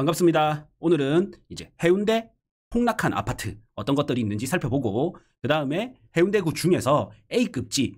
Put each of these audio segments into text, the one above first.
반갑습니다. 오늘은 이제 해운대 폭락한 아파트 어떤 것들이 있는지 살펴보고 그 다음에 해운대구 중에서 A급지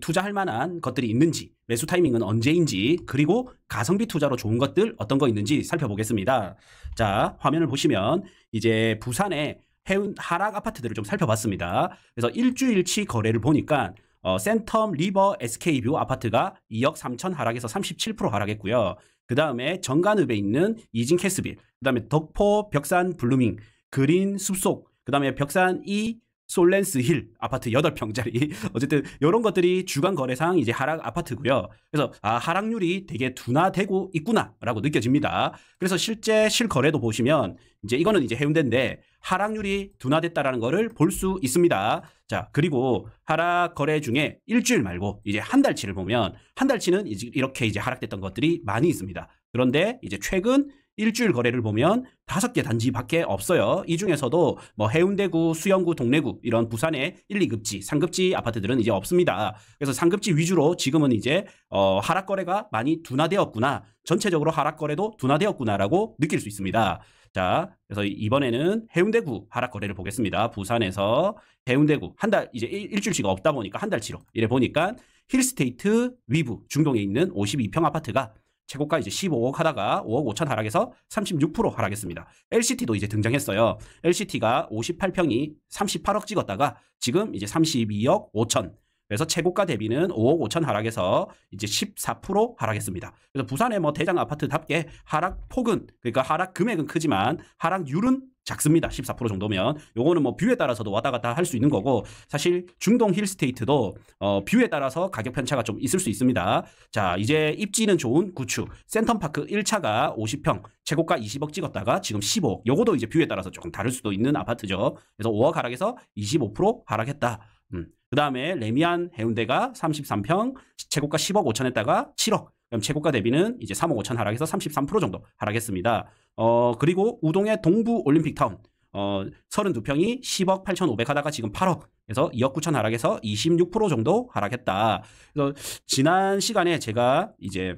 투자할 만한 것들이 있는지 매수 타이밍은 언제인지 그리고 가성비 투자로 좋은 것들 어떤 거 있는지 살펴보겠습니다. 자 화면을 보시면 이제 부산의 해운 하락 아파트들을 좀 살펴봤습니다. 그래서 일주일치 거래를 보니까 어, 센텀 리버 SK뷰 아파트가 2억 3천 하락해서 37% 하락했고요. 그 다음에 정관읍에 있는 이진 캐스빌, 그 다음에 덕포 벽산 블루밍, 그린 숲속, 그 다음에 벽산 이 솔렌스 힐 아파트 8평짜리 어쨌든 이런 것들이 주간 거래상 이제 하락 아파트고요. 그래서 아 하락률이 되게 둔화되고 있구나라고 느껴집니다. 그래서 실제 실거래도 보시면 이제 이거는 이제 해운대인데 하락률이 둔화됐다라는 것을 볼 수 있습니다. 자, 그리고 하락 거래 중에 일주일 말고 이제 한 달치를 보면 한 달치는 이제 이렇게 이제 하락됐던 것들이 많이 있습니다. 그런데 이제 최근 일주일 거래를 보면 다섯 개 단지밖에 없어요. 이 중에서도 뭐 해운대구, 수영구, 동래구 이런 부산의 1, 2급지, 3급지 아파트들은 이제 없습니다. 그래서 3급지 위주로 지금은 이제 어, 하락 거래가 많이 둔화되었구나. 전체적으로 하락 거래도 둔화되었구나라고 느낄 수 있습니다. 자, 그래서 이번에는 해운대구 하락 거래를 보겠습니다. 부산에서 해운대구 한 달 이제 일, 주일씩 없다 보니까 한 달치로 이래 보니까 힐스테이트 위브 중동에 있는 52평 아파트가 최고가 이제 15억 하다가 5억 5천 하락해서 36% 하락했습니다. LCT도 이제 등장했어요. LCT가 58평이 38억 찍었다가 지금 이제 32억 5천 그래서 최고가 대비는 5억 5천 하락해서 이제 14% 하락했습니다. 그래서 부산의 뭐 대장 아파트답게 하락 폭은 그러니까 하락 금액은 크지만 하락률은 작습니다. 14% 정도면 요거는 뭐 뷰에 따라서도 왔다 갔다 할 수 있는 거고 사실 중동 힐스테이트도 어, 뷰에 따라서 가격 편차가 좀 있을 수 있습니다. 자 이제 입지는 좋은 구축 센텀파크 1차가 50평 최고가 20억 찍었다가 지금 15억 요거도 이제 뷰에 따라서 조금 다를 수도 있는 아파트죠. 그래서 5억 하락해서 25% 하락했다. 음. 그 다음에 레미안 해운대가 33평 최고가 10억 5천 했다가 7억. 그럼 최고가 대비는 이제 3억 5천 하락해서 33% 정도 하락했습니다. 어 그리고 우동의 동부 올림픽 타운 어 32평이 10억 8천5백 하다가 지금 8억 그래서 2억 9천 하락해서 26% 정도 하락했다. 그래서 지난 시간에 제가 이제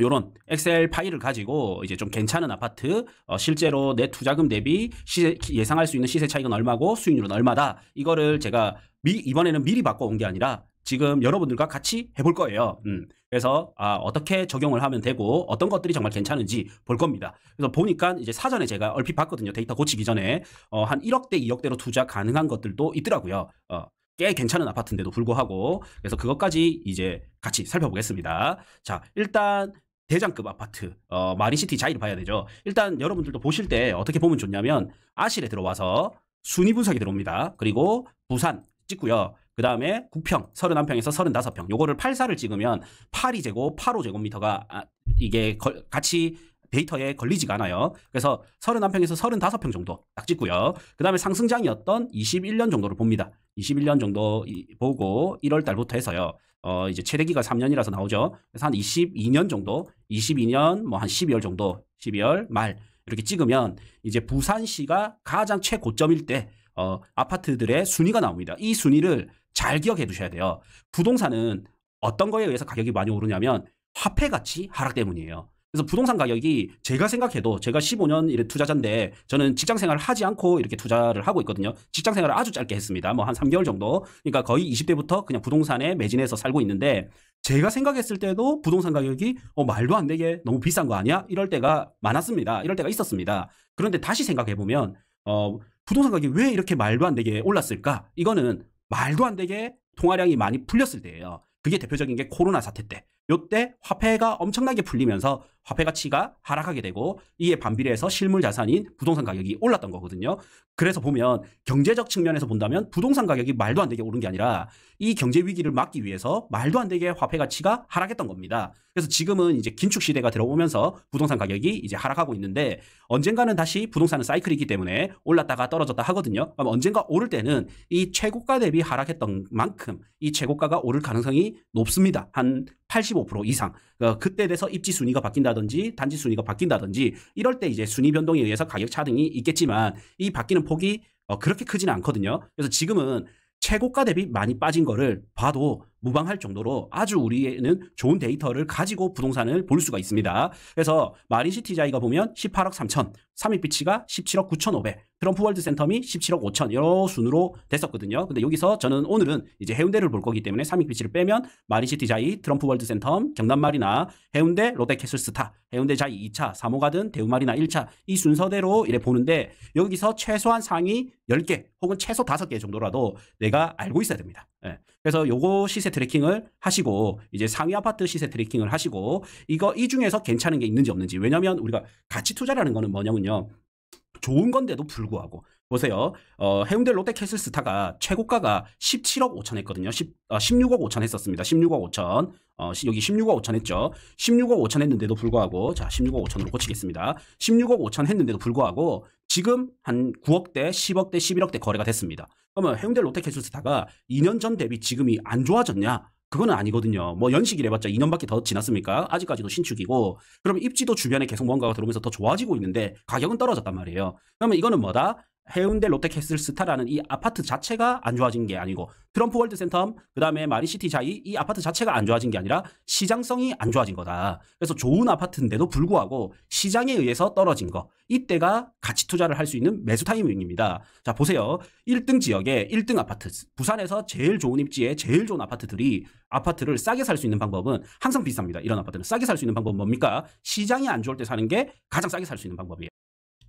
요런 엑셀 파일을 가지고 이제 좀 괜찮은 아파트 어, 실제로 내 투자금 대비 시세, 예상할 수 있는 시세 차익은 얼마고 수익률은 얼마다 이거를 제가 미, 이번에는 미리 바꿔온 게 아니라 지금 여러분들과 같이 해볼 거예요. 음. 그래서 아, 어떻게 적용을 하면 되고 어떤 것들이 정말 괜찮은지 볼 겁니다. 그래서 보니까 이제 사전에 제가 얼핏 봤거든요. 데이터 고치기 전에 어, 한 1억대, 2억대로 투자 가능한 것들도 있더라고요. 어, 꽤 괜찮은 아파트인데도 불구하고 그래서 그것까지 이제 같이 살펴보겠습니다. 자, 일단 대장급 아파트 어, 마린시티 자이를 봐야 되죠. 일단 여러분들도 보실 때 어떻게 보면 좋냐면 아실에 들어와서 순위 분석이 들어옵니다. 그리고 부산 찍고요. 그 다음에 9평, 31평에서 35평 요거를 84를 찍으면 8이 제곱, 8호 제곱미터가 아, 이게 같이 데이터에 걸리지가 않아요. 그래서 31평에서 35평 정도 딱 찍고요. 그 다음에 상승장이었던 21년 정도를 봅니다. 21년 정도 보고 1월 달부터 해서요. 어 이제 최대기가 3년이라서 나오죠. 그래서 한 22년 정도, 22년 뭐 한 12월 정도, 12월 말 이렇게 찍으면 이제 부산시가 가장 최고점일 때 어, 아파트들의 순위가 나옵니다. 이 순위를 잘 기억해 두셔야 돼요. 부동산은 어떤 거에 의해서 가격이 많이 오르냐면 화폐 가치 하락 때문이에요. 그래서 부동산 가격이 제가 생각해도 제가 15년 이래 투자자인데 저는 직장 생활을 하지 않고 이렇게 투자를 하고 있거든요. 직장 생활을 아주 짧게 했습니다. 뭐 한 3개월 정도. 그러니까 거의 20대부터 그냥 부동산에 매진해서 살고 있는데 제가 생각했을 때도 부동산 가격이 어, 말도 안 되게 너무 비싼 거 아니야? 이럴 때가 많았습니다. 이럴 때가 있었습니다. 그런데 다시 생각해 보면 어, 부동산 가격이 왜 이렇게 말도 안 되게 올랐을까? 이거는 말도 안 되게 통화량이 많이 풀렸을 때예요. 그게 대표적인 게 코로나 사태 때. 요때 화폐가 엄청나게 풀리면서 화폐 가치가 하락하게 되고 이에 반비례해서 실물 자산인 부동산 가격이 올랐던 거거든요. 그래서 보면 경제적 측면에서 본다면 부동산 가격이 말도 안 되게 오른 게 아니라 이 경제 위기를 막기 위해서 말도 안 되게 화폐 가치가 하락했던 겁니다. 그래서 지금은 이제 긴축 시대가 들어오면서 부동산 가격이 이제 하락하고 있는데 언젠가는 다시 부동산은 사이클이기 때문에 올랐다가 떨어졌다 하거든요. 그럼 언젠가 오를 때는 이 최고가 대비 하락했던 만큼 이 최고가가 오를 가능성이 높습니다. 한85% 이상 어, 그때 돼서 입지 순위가 바뀐다든지 단지 순위가 바뀐다든지 이럴 때 이제 순위 변동에 의해서 가격 차등이 있겠지만 이 바뀌는 폭이 어, 그렇게 크지는 않거든요. 그래서 지금은 최고가 대비 많이 빠진 거를 봐도 무방할 정도로 아주 우리는 좋은 데이터를 가지고 부동산을 볼 수가 있습니다. 그래서 마린시티자이가 보면 18억 3천, 삼일비치가 17억 9천5백 트럼프 월드센텀이 17억 5천 이런 순으로 됐었거든요. 근데 여기서 저는 오늘은 이제 해운대를 볼 거기 때문에 삼익비치를 빼면 마린시티자이, 트럼프 월드센텀, 경남마리나, 해운대, 롯데캐슬스타, 해운대자이 2차, 사모가든, 대우마리나 1차 이 순서대로 이래 보는데 여기서 최소한 상위 10개 혹은 최소 5개 정도라도 내가 알고 있어야 됩니다. 예. 그래서 요거 시세 트래킹을 하시고 이제 상위 아파트 시세 트래킹을 하시고 이거 이 중에서 괜찮은 게 있는지 없는지 왜냐면 우리가 가치 투자라는 거는 뭐냐면요. 좋은 건데도 불구하고 보세요. 어, 해운대 롯데캐슬스타가 최고가가 17억 5천 했거든요. 10, 아, 16억 5천 했었습니다. 16억 5천. 어, 여기 16억 5천 했죠. 16억 5천 했는데도 불구하고 자 16억 5천으로 고치겠습니다. 16억 5천 했는데도 불구하고 지금 한 9억대, 10억대, 11억대 거래가 됐습니다. 그러면 해운대 롯데캐슬스타가 2년 전 대비 지금이 안 좋아졌냐? 그거는 아니거든요. 뭐 연식이래봤자 2년밖에 더 지났습니까? 아직까지도 신축이고 그럼 입지도 주변에 계속 뭔가가 들어오면서 더 좋아지고 있는데 가격은 떨어졌단 말이에요. 그러면 이거는 뭐다? 해운대 롯데캐슬스타라는 이 아파트 자체가 안 좋아진 게 아니고 트럼프 월드 센텀 그다음에 마리시티 자이 이 아파트 자체가 안 좋아진 게 아니라 시장성이 안 좋아진 거다. 그래서 좋은 아파트인데도 불구하고 시장에 의해서 떨어진 거. 이때가 가치 투자를 할 수 있는 매수 타이밍입니다. 자, 보세요. 1등 지역에 1등 아파트 부산에서 제일 좋은 입지에 제일 좋은 아파트들이 아파트를 싸게 살 수 있는 방법은 항상 비쌉니다. 이런 아파트는 싸게 살 수 있는 방법은 뭡니까? 시장이 안 좋을 때 사는 게 가장 싸게 살 수 있는 방법이에요.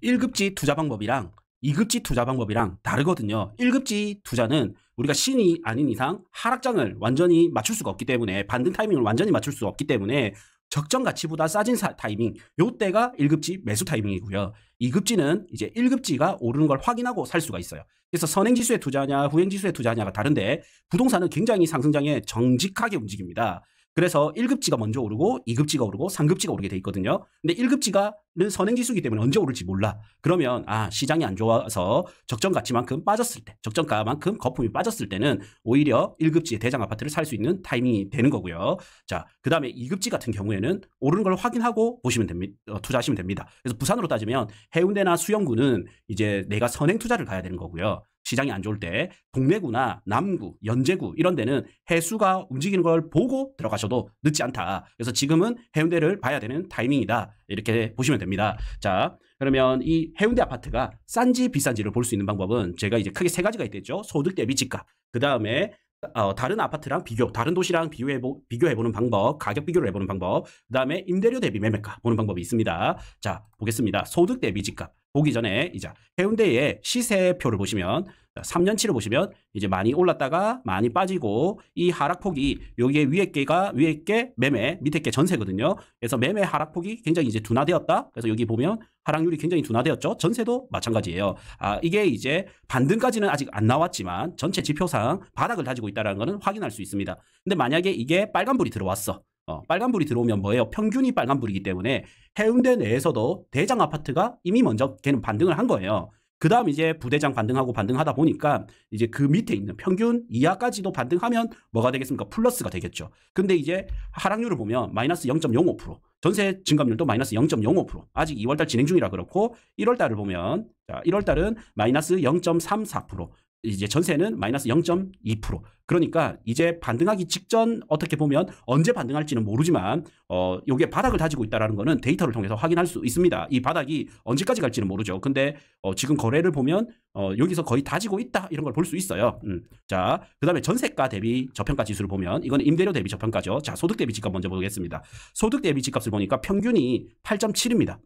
1급지 투자 방법이랑 2급지 투자 방법이랑 다르거든요. 1급지 투자는 우리가 신이 아닌 이상 하락장을 완전히 맞출 수가 없기 때문에 반등 타이밍을 완전히 맞출 수 없기 때문에 적정 가치보다 싸진 사, 타이밍 요때가 1급지 매수 타이밍이고요. 2급지는 이제 1급지가 오르는 걸 확인하고 살 수가 있어요. 그래서 선행지수에 투자하냐 후행지수에 투자하냐가 다른데 부동산은 굉장히 상승장에 정직하게 움직입니다. 그래서 1급지가 먼저 오르고 2급지가 오르고 3급지가 오르게 돼 있거든요. 근데 1급지가는 선행지수기 때문에 언제 오를지 몰라. 그러면 아 시장이 안 좋아서 적정 가치만큼 빠졌을 때 적정가만큼 거품이 빠졌을 때는 오히려 1급지의 대장 아파트를 살 수 있는 타이밍이 되는 거고요. 자 그다음에 2급지 같은 경우에는 오르는 걸 확인하고 보시면 됩니다. 어, 투자하시면 됩니다. 그래서 부산으로 따지면 해운대나 수영구는 이제 내가 선행 투자를 가야 되는 거고요. 시장이 안 좋을 때 동래구나 남구, 연제구 이런 데는 해수가 움직이는 걸 보고 들어가셔도 늦지 않다. 그래서 지금은 해운대를 봐야 되는 타이밍이다. 이렇게 보시면 됩니다. 자, 그러면 이 해운대 아파트가 싼지 비싼지를 볼 수 있는 방법은 제가 이제 크게 세 가지가 있겠죠. 소득 대비 집값. 그 다음에 어, 다른 아파트랑 비교, 다른 도시랑 비교해보, 비교해보는 방법, 가격 비교를 해보는 방법, 그 다음에 임대료 대비 매매가 보는 방법이 있습니다. 자, 보겠습니다. 소득 대비 집값. 보기 전에 이제 해운대의 시세표를 보시면 3년치를 보시면 이제 많이 올랐다가 많이 빠지고 이 하락폭이 여기에 위에 개가 위에 개 매매 밑에 개 전세거든요. 그래서 매매 하락폭이 굉장히 이제 둔화되었다. 그래서 여기 보면 하락률이 굉장히 둔화되었죠. 전세도 마찬가지예요. 아, 이게 이제 반등까지는 아직 안 나왔지만 전체 지표상 바닥을 다지고 있다는 것은 확인할 수 있습니다. 근데 만약에 이게 빨간불이 들어왔어. 어, 빨간불이 들어오면 뭐예요? 평균이 빨간불이기 때문에 해운대 내에서도 대장 아파트가 이미 먼저 걔는 반등을 한 거예요. 그 다음 이제 부대장 반등하고 반등하다 보니까 이제 그 밑에 있는 평균 이하까지도 반등하면 뭐가 되겠습니까? 플러스가 되겠죠. 근데 이제 하락률을 보면 마이너스 0.05% 전세 증감률도 마이너스 0.05% 아직 2월달 진행 중이라 그렇고 1월달을 보면 자 1월달은 마이너스 0.34% 이제 전세는 마이너스 0.2% 그러니까 이제 반등하기 직전 어떻게 보면 언제 반등할지는 모르지만 어 요게 바닥을 다지고 있다라는 거는 데이터를 통해서 확인할 수 있습니다. 이 바닥이 언제까지 갈지는 모르죠. 근데 어 지금 거래를 보면 어 여기서 거의 다지고 있다 이런 걸 볼 수 있어요. 음. 자, 그다음에 전세가 대비 저평가 지수를 보면 이건 임대료 대비 저평가죠. 자, 소득 대비 집값 먼저 보겠습니다. 소득 대비 집값을 보니까 평균이 8.7입니다.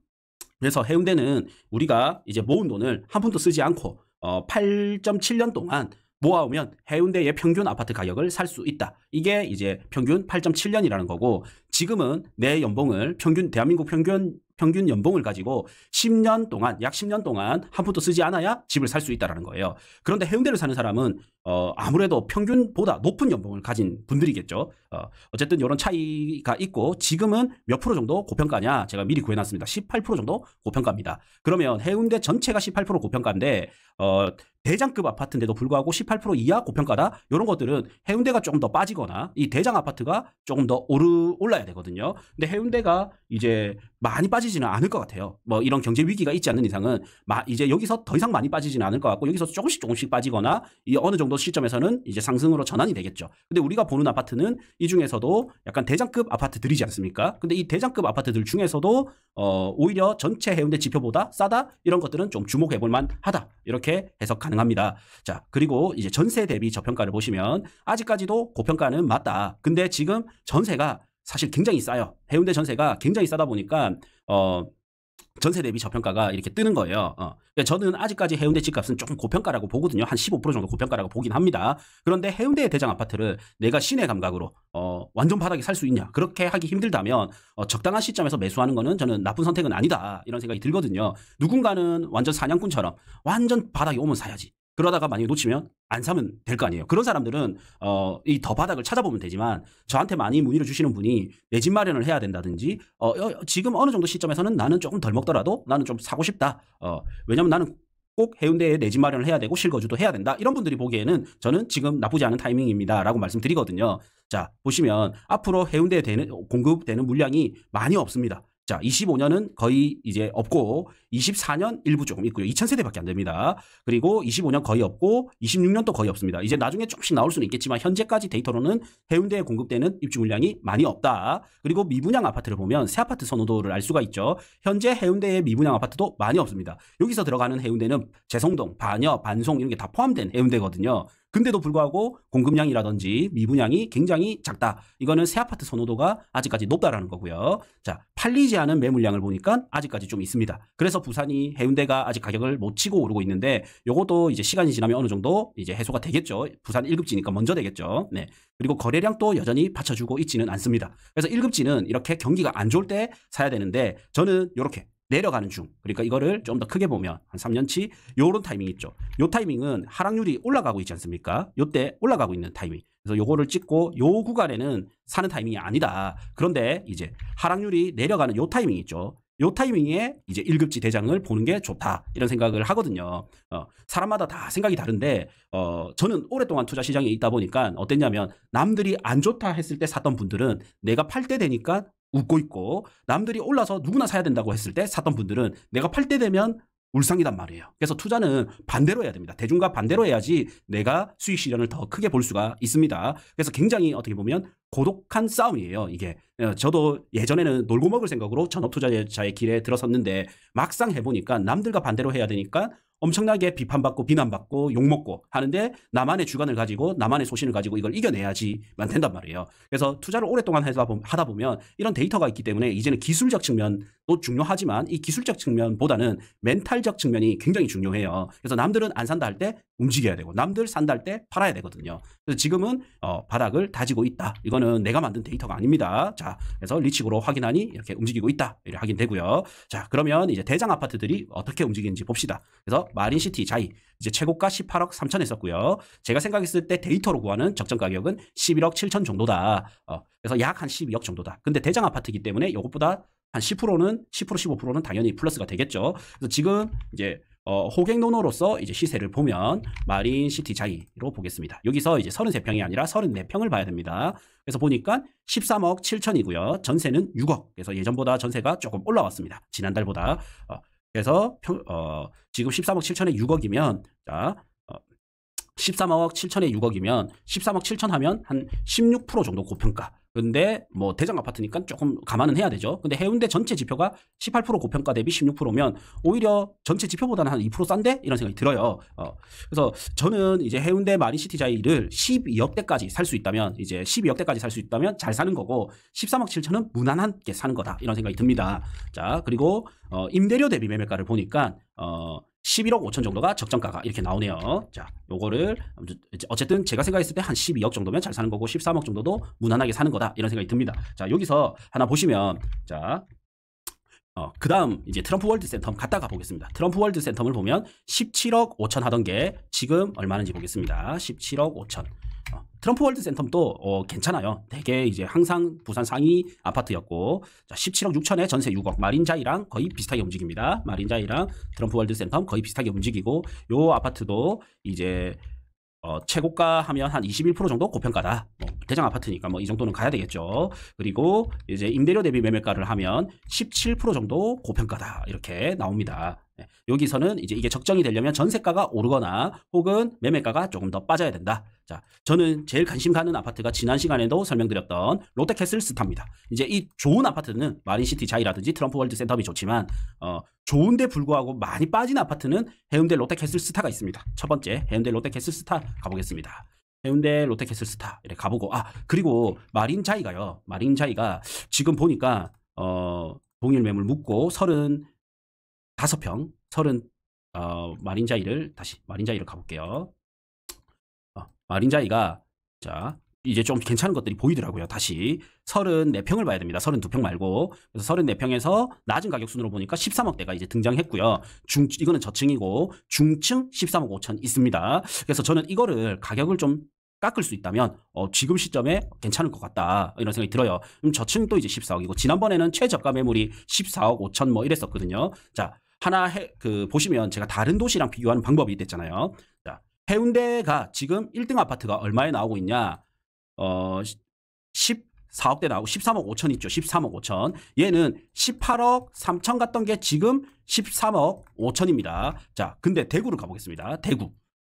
그래서 해운대는 우리가 이제 모은 돈을 한 푼도 쓰지 않고 어, 8.7년 동안 모아오면 해운대의 평균 아파트 가격을 살 수 있다. 이게 이제 평균 8.7년이라는 거고 지금은 내 연봉을 평균 대한민국 평균 평균 연봉을 가지고 10년 동안 약 10년 동안 한 푼도 쓰지 않아야 집을 살 수 있다라는 거예요. 그런데 해운대를 사는 사람은 어 아무래도 평균보다 높은 연봉을 가진 분들이겠죠. 어 어쨌든 이런 차이가 있고 지금은 몇 프로 정도 고평가냐 제가 미리 구해놨습니다. 18% 정도 고평가입니다. 그러면 해운대 전체가 18% 고평가인데 어 대장급 아파트인데도 불구하고 18% 이하 고평가다 이런 것들은 해운대가 조금 더 빠지거나 이 대장 아파트가 조금 더 오르 올라야 되거든요. 근데 해운대가 이제 많이 빠지지는 않을 것 같아요. 뭐 이런 경제 위기가 있지 않는 이상은 마, 이제 여기서 더 이상 많이 빠지지는 않을 것 같고 여기서 조금씩 조금씩 빠지거나 이 어느 정도 시점에서는 이제 상승으로 전환이 되겠죠. 근데 우리가 보는 아파트는 이 중에서도 약간 대장급 아파트들이지 않습니까? 근데 이 대장급 아파트들 중에서도 어, 오히려 전체 해운대 지표보다 싸다 이런 것들은 좀 주목해볼 만하다 이렇게 해석한. 가능합니다. 자, 그리고 이제 전세 대비 저평가를 보시면 아직까지도 고평가는 맞다. 근데 지금 전세가 사실 굉장히 싸요. 해운대 전세가 굉장히 싸다 보니까 어 전세 대비 저평가가 이렇게 뜨는 거예요. 어. 그러니까 저는 아직까지 해운대 집값은 조금 고평가라고 보거든요. 한 15% 정도 고평가라고 보긴 합니다. 그런데 해운대의 대장 아파트를 내가 시내 감각으로 어, 완전 바닥에 살 수 있냐 그렇게 하기 힘들다면 어, 적당한 시점에서 매수하는 거는 저는 나쁜 선택은 아니다 이런 생각이 들거든요. 누군가는 완전 사냥꾼처럼 완전 바닥에 오면 사야지. 그러다가 만약에 놓치면 안 사면 될 거 아니에요. 그런 사람들은 어, 이 더 바닥을 찾아보면 되지만 저한테 많이 문의를 주시는 분이 내 집 마련을 해야 된다든지 어, 지금 어느 정도 시점에서는 나는 조금 덜 먹더라도 나는 좀 사고 싶다. 어, 왜냐면 나는 꼭 해운대에 내 집 마련을 해야 되고 실거주도 해야 된다. 이런 분들이 보기에는 저는 지금 나쁘지 않은 타이밍입니다라고 말씀드리거든요. 자, 보시면 앞으로 해운대에 되는 공급되는 물량이 많이 없습니다. 자, 25년은 거의 이제 없고 24년 일부 조금 있고요. 2000세대밖에 안 됩니다. 그리고 25년 거의 없고 26년도 거의 없습니다. 이제 나중에 조금씩 나올 수는 있겠지만 현재까지 데이터로는 해운대에 공급되는 입주 물량이 많이 없다. 그리고 미분양 아파트를 보면 새 아파트 선호도를 알 수가 있죠. 현재 해운대의 미분양 아파트도 많이 없습니다. 여기서 들어가는 해운대는 재성동, 반여, 반송 이런 게 다 포함된 해운대거든요. 근데도 불구하고 공급량이라든지 미분양이 굉장히 작다. 이거는 새 아파트 선호도가 아직까지 높다라는 거고요. 자, 팔리지 않은 매물량을 보니까 아직까지 좀 있습니다. 그래서 부산이 해운대가 아직 가격을 못 치고 오르고 있는데 요것도 이제 시간이 지나면 어느 정도 이제 해소가 되겠죠. 부산 1급지니까 먼저 되겠죠. 네. 그리고 거래량도 여전히 받쳐주고 있지는 않습니다. 그래서 1급지는 이렇게 경기가 안 좋을 때 사야 되는데 저는 이렇게 내려가는 중. 그러니까 이거를 좀 더 크게 보면 한 3년치 요런 타이밍 있죠. 요 타이밍은 하락률이 올라가고 있지 않습니까? 요때 올라가고 있는 타이밍. 그래서 요거를 찍고 요 구간에는 사는 타이밍이 아니다. 그런데 이제 하락률이 내려가는 요 타이밍 있죠. 요 타이밍에 이제 1급지 대장을 보는 게 좋다 이런 생각을 하거든요. 어, 사람마다 다 생각이 다른데 어, 저는 오랫동안 투자 시장에 있다 보니까 어땠냐면 남들이 안 좋다 했을 때 샀던 분들은 내가 팔 때 되니까 웃고 있고 남들이 올라서 누구나 사야 된다고 했을 때 샀던 분들은 내가 팔 때 되면 울상이란 말이에요. 그래서 투자는 반대로 해야 됩니다. 대중과 반대로 해야지 내가 수익 실현을 더 크게 볼 수가 있습니다. 그래서 굉장히 어떻게 보면 고독한 싸움이에요. 이게 어, 저도 예전에는 놀고 먹을 생각으로 전업 투자자의 길에 들어섰는데 막상 해보니까 남들과 반대로 해야 되니까 엄청나게 비판받고 비난받고 욕먹고 하는데 나만의 주관을 가지고 나만의 소신을 가지고 이걸 이겨내야지만 된단 말이에요. 그래서 투자를 오랫동안 하다 보면 이런 데이터가 있기 때문에 이제는 기술적 측면도 중요하지만 이 기술적 측면보다는 멘탈적 측면이 굉장히 중요해요. 그래서 남들은 안 산다 할때 움직여야 되고 남들 산달 때 팔아야 되거든요. 그래서 지금은 어, 바닥을 다지고 있다. 이거는 내가 만든 데이터가 아닙니다. 자, 그래서 리치으로 확인하니 이렇게 움직이고 있다. 이렇게 확인되고요. 자, 그러면 이제 대장 아파트들이 어떻게 움직이는지 봅시다. 그래서 마린시티 자이 이제 최고가 18억 3천 했었고요. 제가 생각했을 때 데이터로 구하는 적정 가격은 11억 7천 정도다. 어, 그래서 약 한 12억 정도다. 근데 대장 아파트이기 때문에 이것보다 한 10%는 10% 15%는 당연히 플러스가 되겠죠. 그래서 지금 이제 어, 호갱노노로서 이제 시세를 보면 마린시티 자이로 보겠습니다. 여기서 이제 33평이 아니라 34평을 봐야 됩니다. 그래서 보니까 13억 7천이고요. 전세는 6억. 그래서 예전보다 전세가 조금 올라왔습니다. 지난달보다. 어, 그래서 평, 어, 지금 13억 7천에 6억이면 자, 13억 어, 7천에 6억이면 13억 7천 하면 한 16% 정도 고평가. 근데 뭐 대장 아파트니까 조금 감안은 해야 되죠. 근데 해운대 전체 지표가 18% 고평가 대비 16%면 오히려 전체 지표보다는 한 2% 싼데 이런 생각이 들어요. 어. 그래서 저는 이제 해운대 마린시티자이를 12억대까지 살 수 있다면 이제 12억대까지 살 수 있다면 잘 사는 거고 13억 7천은 무난하게 사는 거다 이런 생각이 듭니다. 자 그리고 어, 임대료 대비 매매가를 보니까 어, 11억 5천 정도가 적정가가 이렇게 나오네요. 자, 요거를 어쨌든 제가 생각했을 때 한 12억 정도면 잘 사는 거고 13억 정도도 무난하게 사는 거다 이런 생각이 듭니다. 자, 여기서 하나 보시면 자. 어, 그 다음 이제 트럼프 월드 센텀 갔다가 보겠습니다. 트럼프 월드 센텀을 보면 17억 5천 하던 게 지금 얼마인지 보겠습니다. 17억 5천. 어, 트럼프 월드 센텀도 어, 괜찮아요. 되게 이제 항상 부산 상위 아파트였고 자, 17억 6천에 전세 6억 마린자이랑 거의 비슷하게 움직입니다. 마린자이랑 트럼프 월드 센텀 거의 비슷하게 움직이고 요 아파트도 이제 어, 최고가 하면 한 21% 정도 고평가다. 뭐, 대장 아파트니까 뭐 이 정도는 가야 되겠죠. 그리고 이제 임대료 대비 매매가를 하면 17% 정도 고평가다. 이렇게 나옵니다. 예, 여기서는 이제 이게 적정이 되려면 전세가가 오르거나 혹은 매매가가 조금 더 빠져야 된다. 자, 저는 제일 관심 가는 아파트가 지난 시간에도 설명드렸던 롯데캐슬 스타입니다. 이제 이 좋은 아파트는 마린시티 자이라든지 트럼프 월드 센터이 좋지만 어, 좋은데 불구하고 많이 빠진 아파트는 해운대 롯데캐슬 스타가 있습니다. 첫 번째 해운대 롯데캐슬 스타 가보겠습니다. 해운대 롯데캐슬 스타 이렇게 가보고 아 그리고 마린자이가요. 마린자이가 지금 보니까 어 동일 매물 묶고 30 다섯 평 서른 어, 마린자이를 다시 마린자이를 가볼게요. 어, 마린자이가 자 이제 좀 괜찮은 것들이 보이더라고요. 다시 34평을 봐야 됩니다. 32평 말고. 그래서 34평에서 낮은 가격 순으로 보니까 13억대가 이제 등장했고요. 중 이거는 저층이고 중층 13억 5천 있습니다. 그래서 저는 이거를 가격을 좀 깎을 수 있다면 어, 지금 시점에 괜찮을 것 같다 이런 생각이 들어요. 그럼 저층도 이제 14억이고 지난번에는 최저가 매물이 14억 5천 뭐 이랬었거든요. 자 하나 해, 그 보시면 제가 다른 도시랑 비교하는 방법이 됐잖아요. 자, 해운대가 지금 1등 아파트가 얼마에 나오고 있냐? 어 14억대 나오고 13억 5천 있죠. 13억 5천. 얘는 18억 3천 갔던 게 지금 13억 5천입니다. 자, 근데 대구를 가보겠습니다. 대구.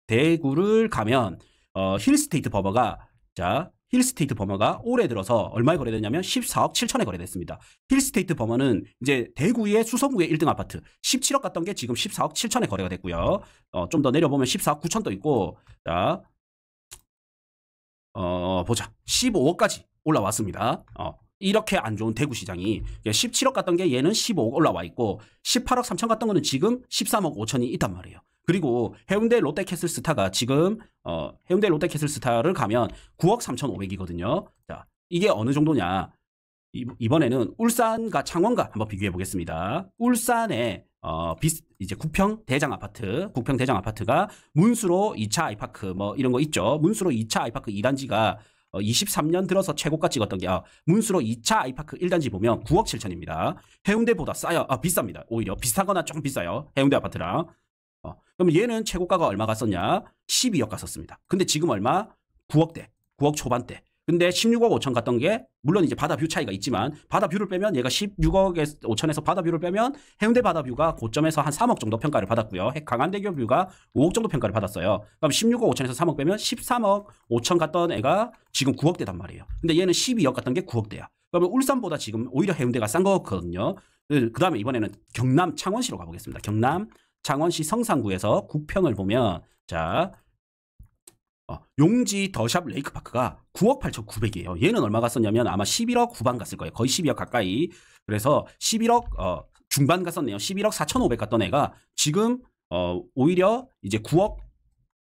대구를 가면 어, 힐스테이트 버버가 자 힐스테이트 버머가 올해 들어서 얼마에 거래됐냐면 14억 7천에 거래됐습니다. 힐스테이트 버머는 이제 대구의 수성구의 1등 아파트 17억 갔던 게 지금 14억 7천에 거래가 됐고요. 어, 좀 더 내려보면 14억 9천도 있고 자, 어, 보자. 15억까지 올라왔습니다. 어, 이렇게 안 좋은 대구 시장이 17억 갔던 게 얘는 15억 올라와 있고 18억 3천 갔던 거는 지금 13억 5천이 있단 말이에요. 그리고 해운대 롯데캐슬 스타가 지금 어, 해운대 롯데캐슬 스타를 가면 9억 3,500이거든요. 자, 이게 어느 정도냐? 이번에는 울산과 창원과 한번 비교해 보겠습니다. 울산의 어, 비스, 이제 국평 대장 아파트, 국평 대장 아파트가 문수로 2차 아이파크 뭐 이런 거 있죠. 문수로 2차 아이파크 2단지가 23년 어, 들어서 최고가 찍었던 게 아, 문수로 2차 아이파크 1단지 보면 9억 7천입니다. 해운대보다 싸요. 아, 비쌉니다. 오히려 비싸거나 조금 비싸요. 해운대 아파트랑. 어. 그럼 얘는 최고가가 얼마 갔었냐? 12억 갔었습니다. 근데 지금 얼마? 9억대, 9억 초반대. 근데 16억 5천 갔던 게 물론 이제 바다뷰 차이가 있지만 바다뷰를 빼면 얘가 16억 5천에서 바다뷰를 빼면 해운대 바다뷰가 고점에서 한 3억 정도 평가를 받았고요. 강한대교 뷰가 5억 정도 평가를 받았어요. 그럼 16억 5천에서 3억 빼면 13억 5천 갔던 애가 지금 9억대단 말이에요. 근데 얘는 12억 갔던 게 9억대야. 그러면 울산보다 지금 오히려 해운대가 싼 거거든요. 그 다음에 이번에는 경남 창원시로 가보겠습니다. 경남 창원시 성산구에서 구평을 보면 자 어, 용지 더샵 레이크파크가 9억 8천 9백이에요. 얘는 얼마 갔었냐면 아마 11억 9반 갔을 거예요. 거의 12억 가까이. 그래서 11억 어, 중반 갔었네요. 11억 4천 5백 갔던 애가 지금 어, 오히려 이제 9억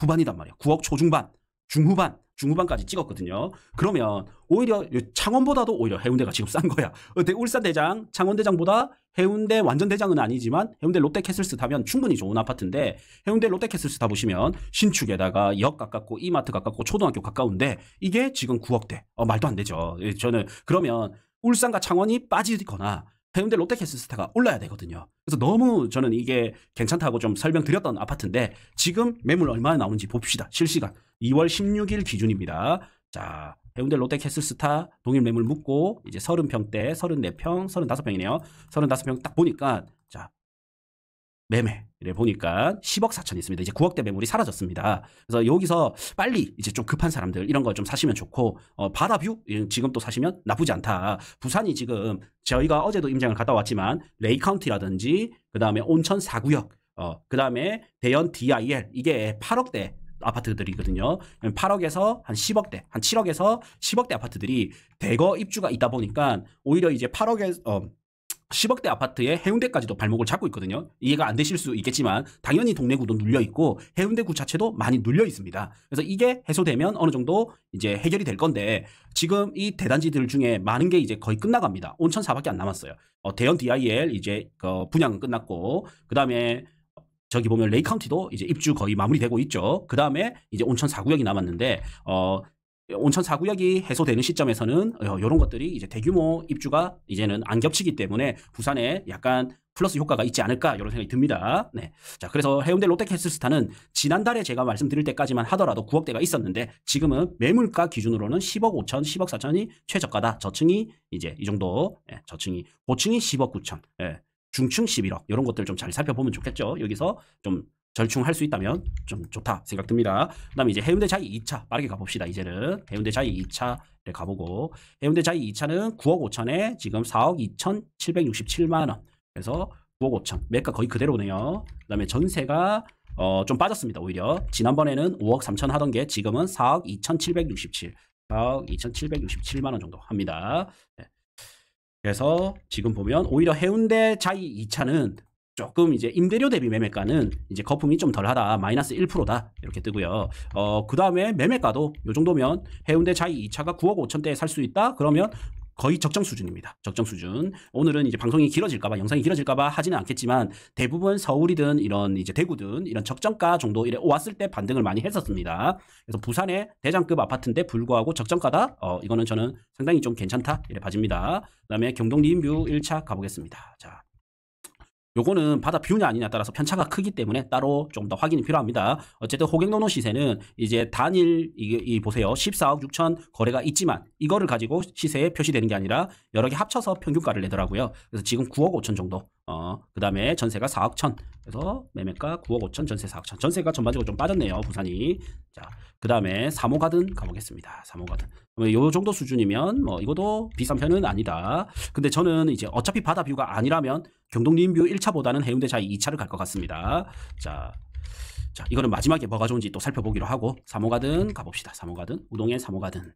후반이단 말이에요. 9억 초중반, 중후반, 중후반까지 찍었거든요. 그러면 오히려 창원보다도 오히려 해운대가 지금 싼 거야. 울산대장, 창원대장보다 해운대 완전 대장은 아니지만 해운대 롯데캐슬스 타면 충분히 좋은 아파트인데 해운대 롯데캐슬스 타 보시면 신축에다가 역 가깝고 이마트 가깝고 초등학교 가까운데 이게 지금 9억대. 어, 말도 안 되죠. 예, 저는 그러면 울산과 창원이 빠지거나 해운대 롯데캐슬스타가 올라야 되거든요. 그래서 너무 저는 이게 괜찮다고 좀 설명드렸던 아파트인데 지금 매물 얼마나 나오는지 봅시다. 실시간 2월 16일 기준입니다. 자 해운대 롯데캐슬스타 동일 매물 묶고 이제 30평대 34평 35평이네요. 35평 딱 보니까 자 매매를 보니까 10억 4천 있습니다. 이제 9억대 매물이 사라졌습니다. 그래서 여기서 빨리 이제 좀 급한 사람들 이런 걸 좀 사시면 좋고 어, 바다뷰 지금 또 사시면 나쁘지 않다. 부산이 지금 저희가 어제도 임장을 갔다 왔지만 레이 카운티라든지 그 다음에 온천 4구역 어, 그 다음에 대연 DIL 이게 8억대 아파트들이거든요. 8억에서 한 10억대, 한 7억에서 10억대 아파트들이 대거 입주가 있다 보니까 오히려 이제 8억에 어, 10억대 아파트에 해운대까지도 발목을 잡고 있거든요. 이해가 안 되실 수 있겠지만 당연히 동래구도 눌려 있고 해운대구 자체도 많이 눌려 있습니다. 그래서 이게 해소되면 어느 정도 이제 해결이 될 건데 지금 이 대단지들 중에 많은 게 이제 거의 끝나갑니다. 온천사밖에 안 남았어요. 어, 대연 DIL 이제 어, 분양은 끝났고 그 다음에 저기 보면 레이 카운티도 이제 입주 거의 마무리되고 있죠. 그 다음에 이제 온천 4구역이 남았는데 어, 온천 4구역이 해소되는 시점에서는 이런 어, 것들이 이제 대규모 입주가 이제는 안 겹치기 때문에 부산에 약간 플러스 효과가 있지 않을까 이런 생각이 듭니다. 네. 자, 그래서 해운대 롯데캐슬스타는 지난달에 제가 말씀드릴 때까지만 하더라도 9억대가 있었는데 지금은 매물가 기준으로는 10억 5천, 10억 4천이 최저가다. 저층이 이제 이 정도, 예, 저층이 고층이 10억 9천. 예. 중층 11억 이런 것들 좀 잘 살펴보면 좋겠죠. 여기서 좀 절충할 수 있다면 좀 좋다 생각됩니다그 다음에 이제 해운대 자이 2차 빠르게 가봅시다. 이제는 해운대 자이 2차를 가보고 해운대 자이 2차는 9억 5천에 지금 4억 2 767만원 그래서 9억 5천 매가 거의 그대로네요. 그 다음에 전세가 어, 좀 빠졌습니다. 오히려 지난번에는 5억 3천 하던 게 지금은 4억 2 767 4억 2,767만 원 정도 합니다. 네. 그래서 지금 보면 오히려 해운대 자이 2차는 조금 이제 임대료 대비 매매가는 이제 거품이 좀 덜하다 마이너스 1%다 이렇게 뜨고요 어그 다음에 매매가도 요 정도면 해운대 자이 2차가 9억 5천대에 살 수 있다 그러면 거의 적정 수준입니다. 적정 수준. 오늘은 이제 방송이 길어질까봐 영상이 길어질까봐 하지는 않겠지만 대부분 서울이든 이런 이제 대구든 이런 적정가 정도 이래 왔을 때 반등을 많이 했었습니다. 그래서 부산의 대장급 아파트인데 불구하고 적정가다. 어 이거는 저는 상당히 좀 괜찮다 이래 봐집니다. 그다음에 경동 리뷰 인 1차 가보겠습니다. 자 요거는 바다 비우냐 아니냐 따라서 편차가 크기 때문에 따로 좀 더 확인이 필요합니다. 어쨌든 호객노노 시세는 이제 단일 이, 이 보세요. 14억 6천 거래가 있지만 이거를 가지고 시세에 표시되는 게 아니라 여러 개 합쳐서 평균가를 내더라고요. 그래서 지금 9억 5천 정도. 어, 그다음에 전세가 4억 1 천. 그래서 매매가 9억 5천, 전세 4억 1 천. 전세가 전반적으로 좀 빠졌네요. 부산이. 자, 그 다음에 3호 가든 가보겠습니다. 3호 가든. 뭐 요 정도 수준이면 뭐 이것도 비싼 편은 아니다. 근데 저는 이제 어차피 바다 뷰가 아니라면 경동림뷰 1차보다는 해운대 자 2차를 갈 것 같습니다. 자, 자, 이거는 마지막에 뭐가 좋은지 또 살펴보기로 하고 3호 가든 가봅시다. 3호 가든 우동의 3호 가든.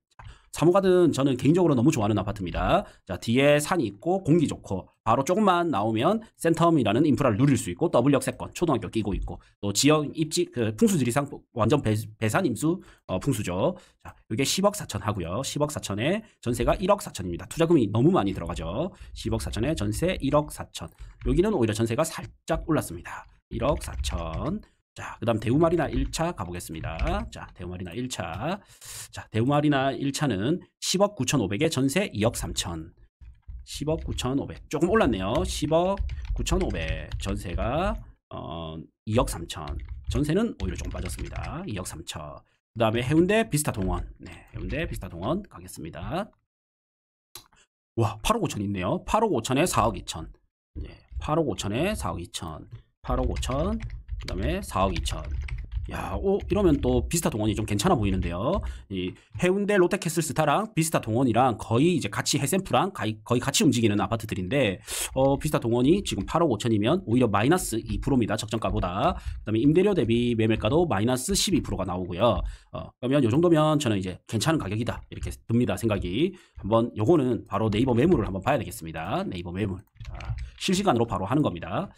사모가든 저는 개인적으로 너무 좋아하는 아파트입니다. 자, 뒤에 산이 있고 공기 좋고 바로 조금만 나오면 센텀이라는 인프라를 누릴 수 있고 더블역 세권 초등학교 끼고 있고 또 지역 입지 그 풍수지리상 완전 배, 배산 임수 어, 풍수죠. 자, 이게 10억 4천 하고요. 10억 4천에 전세가 1억 4천입니다. 투자금이 너무 많이 들어가죠. 10억 4천에 전세 1억 4천. 여기는 오히려 전세가 살짝 올랐습니다. 1억 4천. 자, 그 다음 대우마리나 1차 가보겠습니다. 자, 대우마리나 1차. 자, 대우마리나 1차는 10억 9,500에 전세 2억 3천. 10억 9,500. 조금 올랐네요. 10억 9,500. 전세가 어, 2억 3천. 전세는 오히려 조금 빠졌습니다. 2억 3천. 그 다음에 해운대 비스타 동원. 네, 해운대 비스타 동원 가겠습니다. 와, 8억 5천 있네요. 8억 5천에 4억 2천. 예, 8억 5천에 4억 2천. 8억 5천. 그 다음에 4억 2천 야, 오, 이러면 또 비스타 동원이 좀 괜찮아 보이는데요. 이 해운대 롯데캐슬 스타랑 비스타 동원이랑 거의 이제 같이 해샘프랑 가이, 거의 같이 움직이는 아파트들인데, 어, 비스타 동원이 지금 8억 5천이면 오히려 마이너스 2%입니다. 적정가보다. 그 다음에 임대료 대비 매매가도 마이너스 12%가 나오고요. 어, 그러면 요 정도면 저는 이제 괜찮은 가격이다. 이렇게 듭니다. 생각이. 한번 요거는 바로 네이버 매물을 한번 봐야 되겠습니다. 네이버 매물. 자, 실시간으로 바로 하는 겁니다.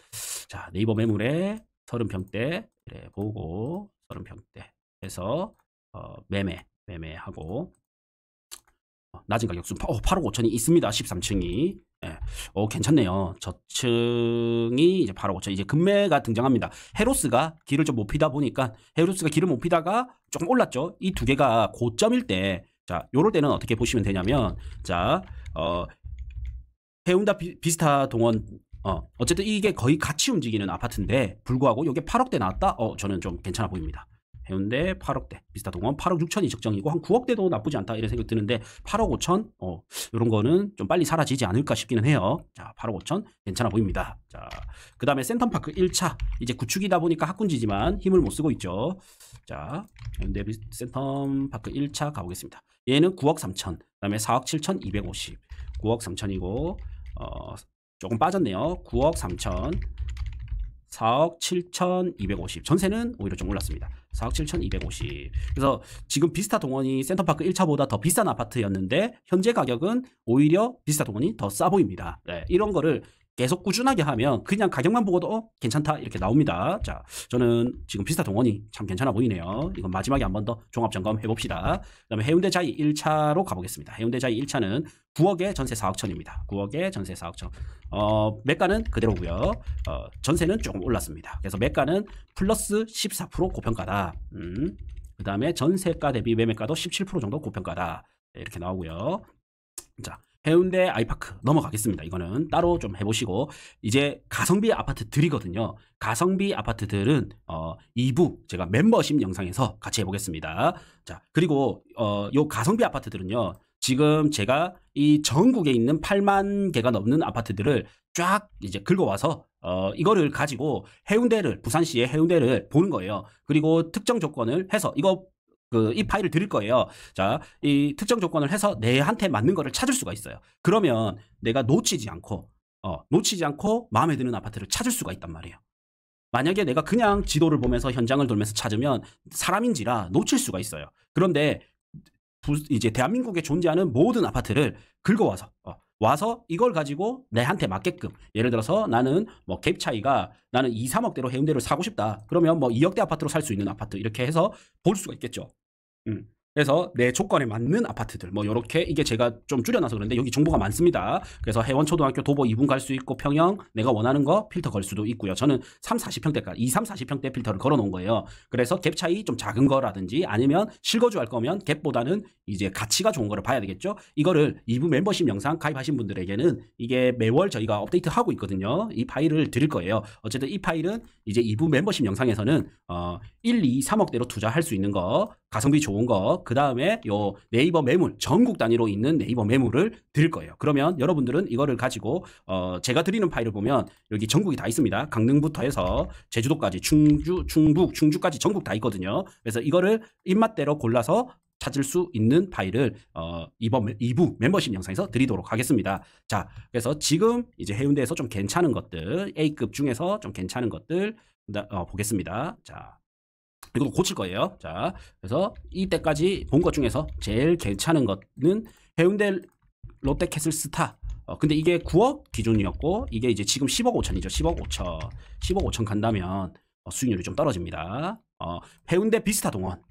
자, 네이버 매물에 서른평대 그래, 보고 서른평대 해서 어, 매매 매매하고 어, 낮은 가격 순 8억 어, 5천이 있습니다. 13층이. 예. 오, 어, 괜찮네요. 저층이 이제 8억 5천. 이제 금매가 등장합니다. 헤로스가 길을 좀 못 피다 보니까 헤로스가 길을 못 피다가 조금 올랐죠. 이 두 개가 고점일 때 자, 요럴 때는 어떻게 보시면 되냐면 자, 어 해운대 비스타 동원 어, 어쨌든 이게 거의 같이 움직이는 아파트인데 불구하고 이게 8억대 나왔다? 어, 저는 좀 괜찮아 보입니다. 해운대 8억대, 비스타 동원 8억 6천이 적정이고 한 9억대도 나쁘지 않다 이런 생각 드는데 8억 5천 어, 이런 거는 좀 빨리 사라지지 않을까 싶기는 해요. 자, 8억 5천 괜찮아 보입니다. 자, 그 다음에 센텀파크 1차 이제 구축이다 보니까 학군지지만 힘을 못 쓰고 있죠. 자, 해운대 센텀파크 1차 가보겠습니다. 얘는 9억 3천, 그 다음에 4억 7천 250, 9억 3천이고 어, 조금 빠졌네요. 9억 3천 4억 7,250. 전세는 오히려 좀 올랐습니다. 4억 7,250. 그래서 지금 비스타 동원이 센터파크 1차보다 더 비싼 아파트였는데 현재 가격은 오히려 비스타 동원이 더 싸 보입니다. 네, 이런 거를 계속 꾸준하게 하면 그냥 가격만 보고도 어, 괜찮다 이렇게 나옵니다. 자, 저는 지금 비스타 동원이 참 괜찮아 보이네요. 이건 마지막에 한 번 더 종합 점검 해봅시다. 그다음에 해운대 자이 1차로 가보겠습니다. 해운대 자이 1차는 9억에 전세 4억 천입니다. 9억에 전세 4억 천. 어, 매가는 그대로고요. 어, 전세는 조금 올랐습니다. 그래서 매가는 플러스 14% 고평가다. 음, 그다음에 전세가 대비 매매가도 17% 정도 고평가다. 네, 이렇게 나오고요. 자, 해운대 아이파크 넘어가겠습니다. 이거는 따로 좀 해보시고 이제 가성비 아파트들이거든요. 가성비 아파트들은 어 2부 제가 멤버십 영상에서 같이 해보겠습니다. 자 그리고 어요 가성비 아파트들은요. 지금 제가 이 전국에 있는 8만 개가 넘는 아파트들을 쫙 이제 긁어와서 어 이거를 가지고 해운대를 부산시의 해운대를 보는 거예요. 그리고 특정 조건을 해서 이거 그이 파일을 드릴 거예요. 자, 이 특정 조건을 해서 내한테 맞는 거를 찾을 수가 있어요. 그러면 내가 놓치지 않고 어, 놓치지 않고 마음에 드는 아파트를 찾을 수가 있단 말이에요. 만약에 내가 그냥 지도를 보면서 현장을 돌면서 찾으면 사람인지라 놓칠 수가 있어요. 그런데 부, 이제 대한민국에 존재하는 모든 아파트를 긁어와서 어, 와서 이걸 가지고 내한테 맞게끔 예를 들어서 나는 뭐갭 차이가 나는 2, 3억대로 해운대를 사고 싶다. 그러면 뭐 2억대 아파트로 살 수 있는 아파트 이렇게 해서 볼 수가 있겠죠. 음. 그래서 내 조건에 맞는 아파트들 뭐 이렇게 이게 제가 좀 줄여놔서 그런데 여기 정보가 많습니다. 그래서 해원초등학교 도보 2분 갈 수 있고 평형 내가 원하는 거 필터 걸 수도 있고요. 저는 3, 40평대까지 2, 3, 40평대 필터를 걸어놓은 거예요. 그래서 갭 차이 좀 작은 거라든지 아니면 실거주 할 거면 갭보다는 이제 가치가 좋은 거를 봐야 되겠죠. 이거를 2부 멤버십 영상 가입하신 분들에게는 이게 매월 저희가 업데이트하고 있거든요. 이 파일을 드릴 거예요. 어쨌든 이 파일은 이제 2부 멤버십 영상에서는 어 1, 2, 3억대로 투자할 수 있는 거 가성비 좋은 거, 그 다음에 요 네이버 매물, 전국 단위로 있는 네이버 매물을 드릴 거예요. 그러면 여러분들은 이거를 가지고, 어, 제가 드리는 파일을 보면 여기 전국이 다 있습니다. 강릉부터 해서 제주도까지, 충주, 충북, 충주까지 전국 다 있거든요. 그래서 이거를 입맛대로 골라서 찾을 수 있는 파일을 어, 이번 2부 멤버십 영상에서 드리도록 하겠습니다. 자, 그래서 지금 이제 해운대에서 좀 괜찮은 것들, A급 중에서 좀 괜찮은 것들 어, 보겠습니다. 자, 이것도 고칠 거예요. 자, 그래서 이때까지 본 것 중에서 제일 괜찮은 것은 해운대 롯데캐슬 스타. 어, 근데 이게 9억 기준이었고 이게 이제 지금 10억 5천이죠. 10억 5천. 10억 5천 간다면 어, 수익률이 좀 떨어집니다. 어, 해운대 비스타 동원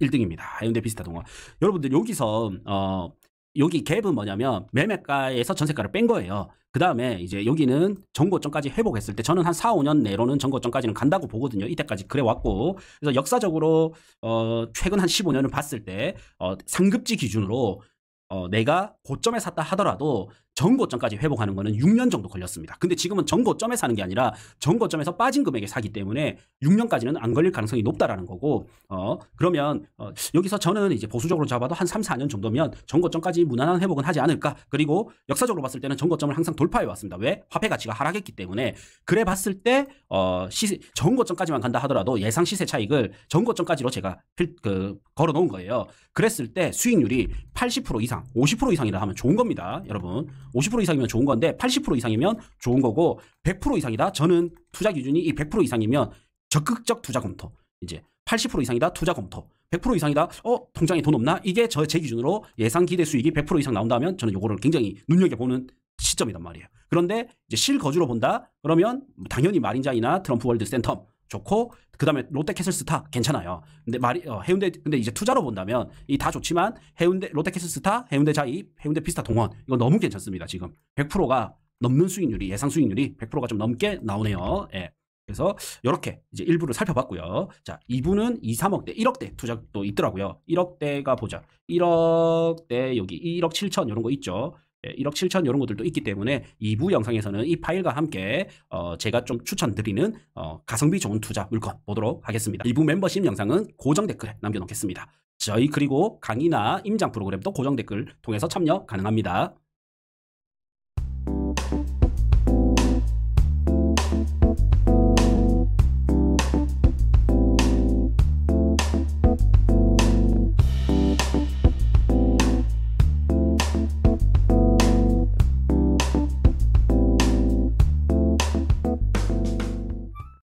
1등입니다. 해운대 비스타 동원. 여러분들 여기서 어, 여기 갭은 뭐냐면 매매가에서 전세가를 뺀 거예요. 그 다음에 이제 여기는 전고점까지 회복했을 때 저는 한 4, 5년 내로는 전고점까지는 간다고 보거든요. 이때까지 그래왔고 그래서 역사적으로 어, 최근 한 15년을 봤을 때 어, 상급지 기준으로 어, 내가 고점에 샀다 하더라도 전고점까지 회복하는 거는 6년 정도 걸렸습니다. 근데 지금은 전고점에 사는 게 아니라 전고점에서 빠진 금액에 사기 때문에 6년까지는 안 걸릴 가능성이 높다라는 거고 어 그러면 어 여기서 저는 이제 보수적으로 잡아도 한 3, 4년 정도면 전고점까지 무난한 회복은 하지 않을까. 그리고 역사적으로 봤을 때는 전고점을 항상 돌파해 왔습니다. 왜? 화폐 가치가 하락했기 때문에 그래 봤을 때어 전고점까지만 간다 하더라도 예상 시세 차익을 전고점까지로 제가 필, 그 걸어 놓은 거예요. 그랬을 때 수익률이 80% 이상, 50% 이상이라 하면 좋은 겁니다, 여러분. 50% 이상이면 좋은 건데 80% 이상이면 좋은 거고 100% 이상이다. 저는 투자 기준이 이100% 이상이면 적극적 투자 검토. 이제 80% 이상이다 투자 검토. 100% 이상이다. 어, 통장에 돈 없나? 이게 저 제 기준으로 예상 기대 수익이 100% 이상 나온다면 저는 요거를 굉장히 눈여겨 보는 시점이란 말이에요. 그런데 이제 실거주로 본다. 그러면 당연히 마린자이나 트럼프 월드 센텀 좋고 그다음에 롯데캐슬스 타 괜찮아요. 근데 말이 어, 해운대 근데 이제 투자로 본다면 이 다 좋지만 해운대 롯데캐슬스 타 해운대 자입 해운대 피스타 동원 이거 너무 괜찮습니다. 지금 100%가 넘는 수익률이 예상 수익률이 100%가 좀 넘게 나오네요. 예. 그래서 이렇게 이제 일부를 살펴봤고요. 자, 2부는 2, 3억대, 1억대 투자도 있더라고요. 1억대가 보자. 1억대 여기 1억 7천 이런 거 있죠. 1억 예, 7천 이런 것들도 있기 때문에 2부 영상에서는 이 파일과 함께 어 제가 좀 추천드리는 어 가성비 좋은 투자 물건 보도록 하겠습니다. 2부 멤버십 영상은 고정 댓글에 남겨놓겠습니다. 저희 그리고 강의나 임장 프로그램도 고정 댓글 통해서 참여 가능합니다.